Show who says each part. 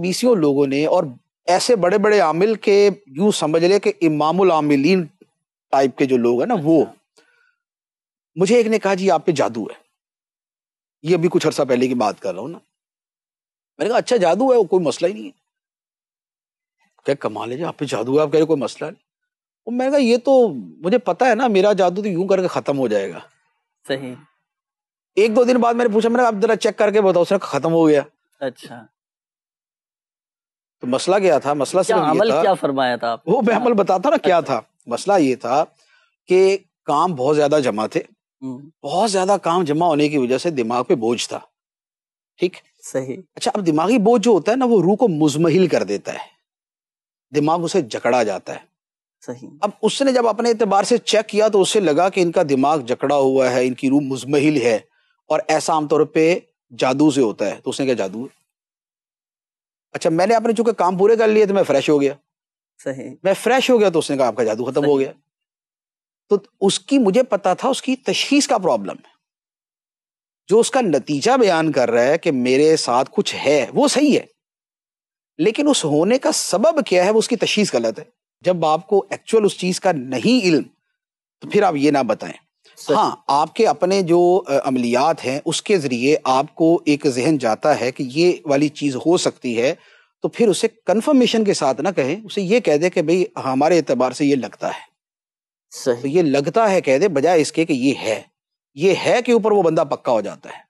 Speaker 1: बीसियों लोगों ने और ऐसे बड़े बड़े आमिल के यूं समझ ले कि इमामुल आमिलीन टाइप के जो लोग है ना वो अच्छा। मुझे एक ने कहा जी आप पे जादू है ये अभी कुछ अर्सा पहले की बात कर रहा हूं ना मैंने कहा अच्छा जादू है वो कोई मसला ही नहीं है क्या कमा है आप पे जादू है आप कह रहे कोई मसला नहीं वो मैंने कहा ये तो मुझे पता है ना मेरा जादू तो यूं करके खत्म हो जाएगा सही एक दो दिन बाद मैंने पूछा मैंने आप जरा चेक करके बताओ उसने खत्म हो गया अच्छा तो मसला क्या था मसला सिर्फ अमल क्या फरमाया था वो मैं अमल बताता ना क्या अच्छा। था मसला ये था कि काम बहुत ज्यादा जमा थे हम्म। बहुत ज्यादा काम जमा होने की वजह से दिमाग पे बोझ था ठीक सही अच्छा अब दिमागी बोझ जो होता है ना वो रूह को मुजमहिल कर देता है दिमाग उसे जकड़ा जाता है सही अब उसने जब अपने एतबार से चेक किया तो उसे लगा कि इनका दिमाग जकड़ा हुआ है इनकी रूह मुजमहिल है और ऐसा आमतौर पर जादू से होता है तो उसने क्या जादू अच्छा मैंने आपने चूंकि काम पूरे कर लिए तो मैं फ्रेश हो गया सही मैं फ्रेश हो गया तो उसने कहा आपका जादू खत्म हो गया तो उसकी मुझे पता था उसकी तशीस का प्रॉब्लम है जो उसका नतीजा बयान कर रहा है कि मेरे साथ कुछ है वो सही है लेकिन उस होने का सबब क्या है वो उसकी तशीस गलत है जब आपको एक्चुअल उस चीज का नहीं इल्म तो फिर आप ये ना बताएं हाँ आपके अपने जो अमलियात हैं उसके ज़रिए आपको एक जहन जाता है कि ये वाली चीज़ हो सकती है तो फिर उसे कन्फर्मेशन के साथ ना कहें उसे ये कह दे कि भाई हमारे एतबार से ये लगता है सही तो ये लगता है कह दे बजाय इसके कि ये है ये है के ऊपर वो बंदा पक्का हो जाता है